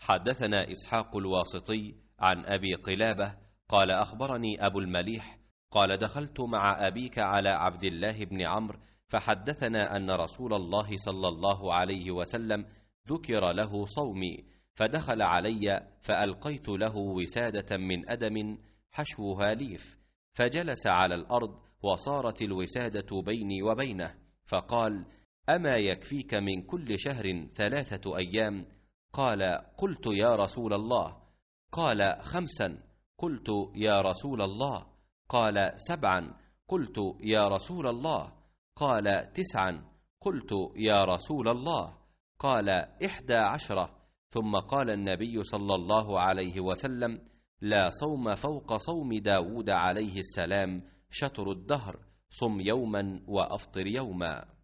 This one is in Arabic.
حدثنا إسحاق الواسطي عن أبي قلابة قال أخبرني أبو المليح قال دخلت مع أبيك على عبد الله بن عمرو فحدثنا أن رسول الله صلى الله عليه وسلم ذكر له صومي فدخل علي فألقيت له وسادة من أدم حشوها ليف فجلس على الأرض وصارت الوسادة بيني وبينه فقال أما يكفيك من كل شهر ثلاثة أيام؟ قال قلت يا رسول الله قال خمسا قلت يا رسول الله قال سبعا قلت يا رسول الله قال تسعا قلت يا رسول الله قال احدى عشره ثم قال النبي صلى الله عليه وسلم لا صوم فوق صوم داود عليه السلام شطر الدهر صم يوما وافطر يوما